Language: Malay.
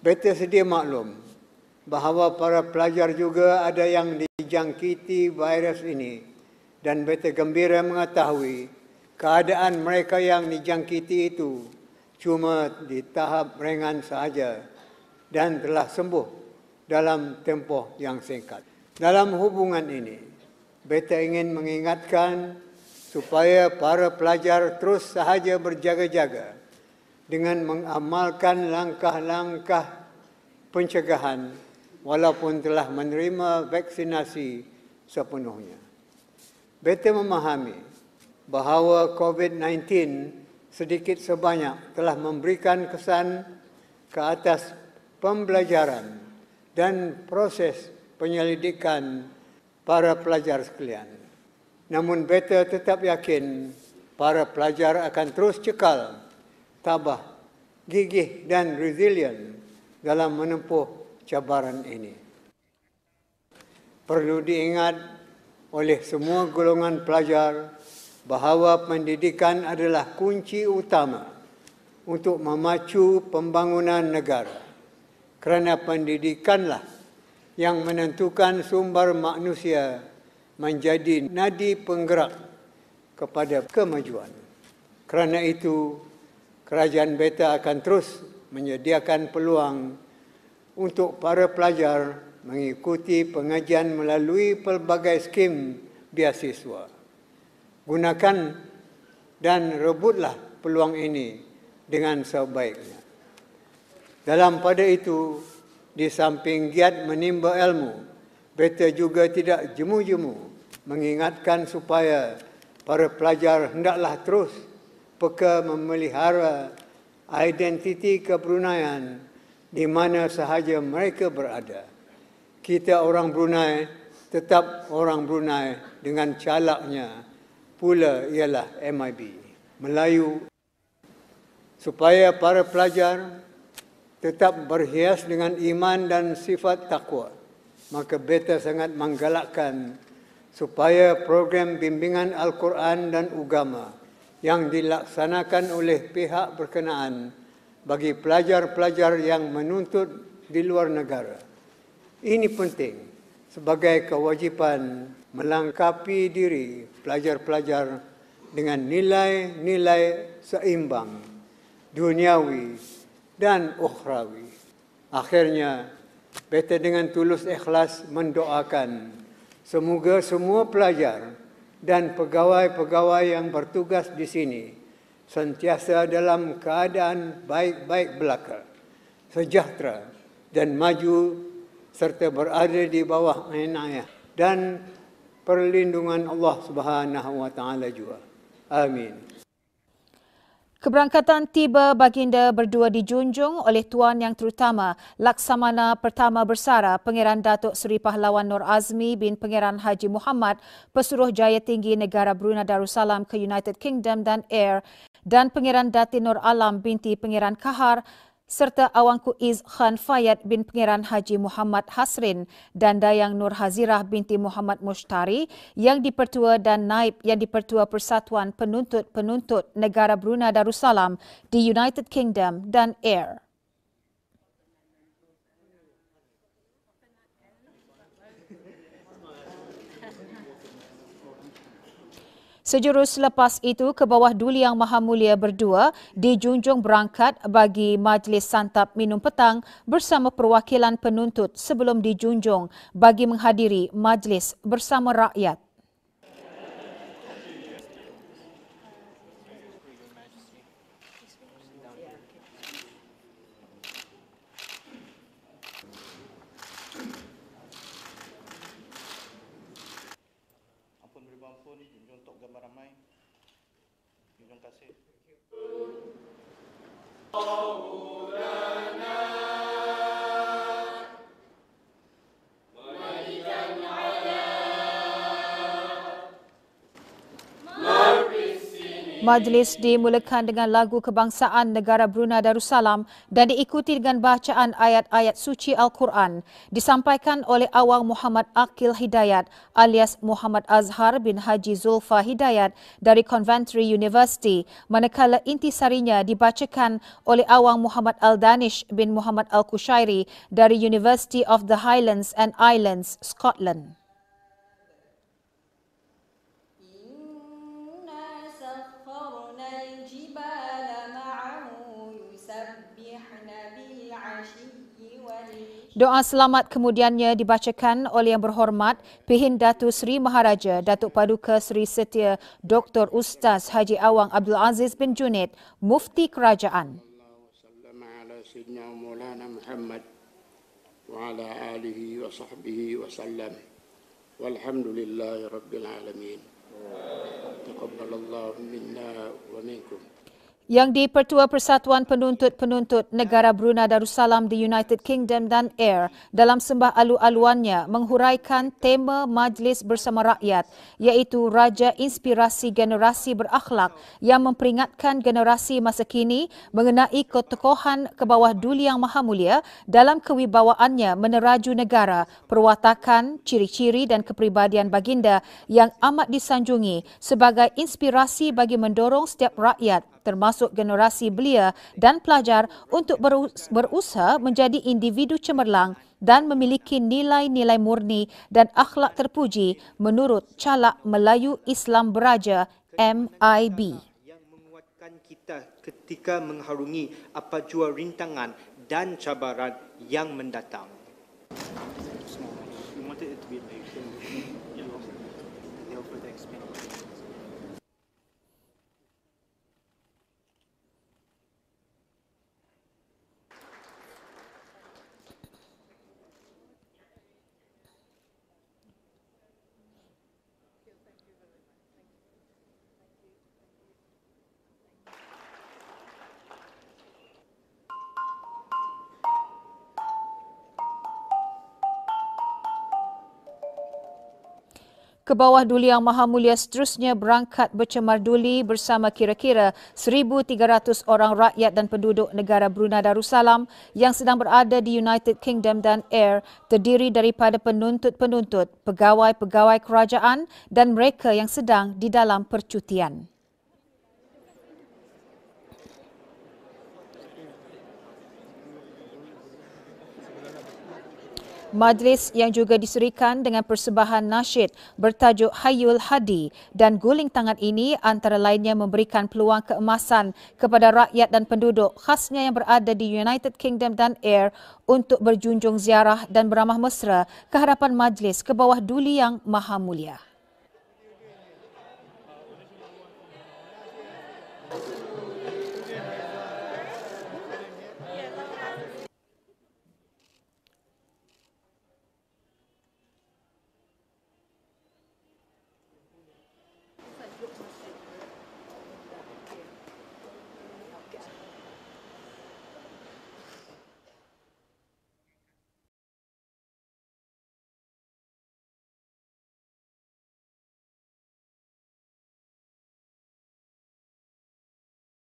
Betul sedia maklum bahawa para pelajar juga ada yang dijangkiti virus ini dan betul gembira mengetahui keadaan mereka yang dijangkiti itu cuma di tahap ringan sahaja dan telah sembuh dalam tempoh yang singkat. Dalam hubungan ini, beta ingin mengingatkan supaya para pelajar terus sahaja berjaga-jaga dengan mengamalkan langkah-langkah pencegahan walaupun telah menerima vaksinasi sepenuhnya. Betul memahami bahawa COVID-19 sedikit sebanyak telah memberikan kesan ke atas pembelajaran dan proses penyelidikan para pelajar sekalian. Namun beta tetap yakin para pelajar akan terus cekal tabah, gigih dan resilient dalam menempuh cabaran ini. Perlu diingat oleh semua golongan pelajar bahawa pendidikan adalah kunci utama untuk memacu pembangunan negara. Kerana pendidikanlah yang menentukan sumber manusia menjadi nadi penggerak kepada kemajuan. Kerana itu, kerajaan beta akan terus menyediakan peluang untuk para pelajar mengikuti pengajian melalui pelbagai skim biasiswa. Gunakan dan rebutlah peluang ini dengan sebaiknya. Dalam pada itu, di samping giat menimba ilmu, beta juga tidak jemu-jemu mengingatkan supaya para pelajar hendaklah terus peka memelihara identiti kebrunaian di mana sahaja mereka berada. Kita orang Brunei tetap orang Brunei dengan calaknya pula ialah MIB, Melayu. Supaya para pelajar tetap berhias dengan iman dan sifat takwa, maka beta sangat menggalakkan supaya program bimbingan Al-Quran dan Ugama yang dilaksanakan oleh pihak berkenaan bagi pelajar-pelajar yang menuntut di luar negara. Ini penting sebagai kewajipan melengkapi diri pelajar-pelajar dengan nilai-nilai seimbang duniawi dan ukhrawi. Akhirnya, beta dengan tulus ikhlas mendoakan semoga semua pelajar dan pegawai-pegawai yang bertugas di sini sentiasa dalam keadaan baik-baik belaka, sejahtera dan maju serta berada di bawah inayah dan perlindungan Allah Subhanahu wa taala juga. Amin. Keberangkatan tiba baginda berdua dijunjung oleh tuan yang terutama Laksamana Pertama Bersara Pangeran Datuk Seri Pahlawan Nur Azmi bin Pangeran Haji Muhammad Pesuruh Jaya Tinggi Negara Brunei Darussalam ke United Kingdom dan Air dan Pangeran Datin Nur Alam binti Pangeran Kahar serta Awangku Iz Khan Fayyad bin Pengiran Haji Muhammad Hasrin dan Dayang Nur Hazirah binti Muhammad Mushtari yang dipertua dan naib yang dipertua Persatuan Penuntut-Penuntut Negara Brunei Darussalam di United Kingdom dan AIR. Sejurus lepas itu, ke bawah Duli Yang Maha Mulia berdua dijunjung berangkat bagi majlis santap minum petang bersama perwakilan penuntut sebelum dijunjung bagi menghadiri majlis bersama rakyat. Thank you. Majlis dimulakan dengan lagu kebangsaan negara Brunei Darussalam dan diikuti dengan bacaan ayat-ayat suci Al-Quran disampaikan oleh Awang Muhammad Akil Hidayat alias Muhammad Azhar bin Haji Zulfa Hidayat dari Conventry University manakala intisarinya dibacakan oleh Awang Muhammad Al-Danish bin Muhammad Al-Kushairi dari University of the Highlands and Islands, Scotland. Doa selamat kemudiannya dibacakan oleh yang berhormat Pihin Datu Seri Maharaja Datuk Paduka Seri Setia Dr. Ustaz Haji Awang Abdul Aziz bin Junid, Mufti Kerajaan. Alhamdulillah Taqabbalallahu minna wa minkum yang di Pertua Persatuan Penuntut-Penuntut Negara Brunei Darussalam di United Kingdom dan AIR dalam sembah alu-aluannya menghuraikan tema Majlis Bersama Rakyat iaitu Raja Inspirasi Generasi Berakhlak yang memperingatkan generasi masa kini mengenai ketokohan ke bawah Duli Yang Maha Mulia dalam kewibawaannya meneraju negara, perwatakan, ciri-ciri dan kepribadian baginda yang amat disanjungi sebagai inspirasi bagi mendorong setiap rakyat termasuk generasi belia dan pelajar untuk berusaha menjadi individu cemerlang dan memiliki nilai-nilai murni dan akhlak terpuji menurut Calak Melayu Islam Beraja MIB. Yang menguatkan kita ketika mengharungi apa jua rintangan dan cabaran yang mendatang. ke bawah Duli Yang Maha Mulia seterusnya berangkat bercemar duli bersama kira-kira 1,300 orang rakyat dan penduduk negara Brunei Darussalam yang sedang berada di United Kingdom dan AIR terdiri daripada penuntut-penuntut, pegawai-pegawai kerajaan dan mereka yang sedang di dalam percutian. Majlis yang juga diserikan dengan persembahan nasyid bertajuk Hayul Hadi dan guling tangan ini antara lainnya memberikan peluang keemasan kepada rakyat dan penduduk khasnya yang berada di United Kingdom dan Air untuk berjunjung ziarah dan beramah mesra ke hadapan majlis ke bawah duli yang maha mulia.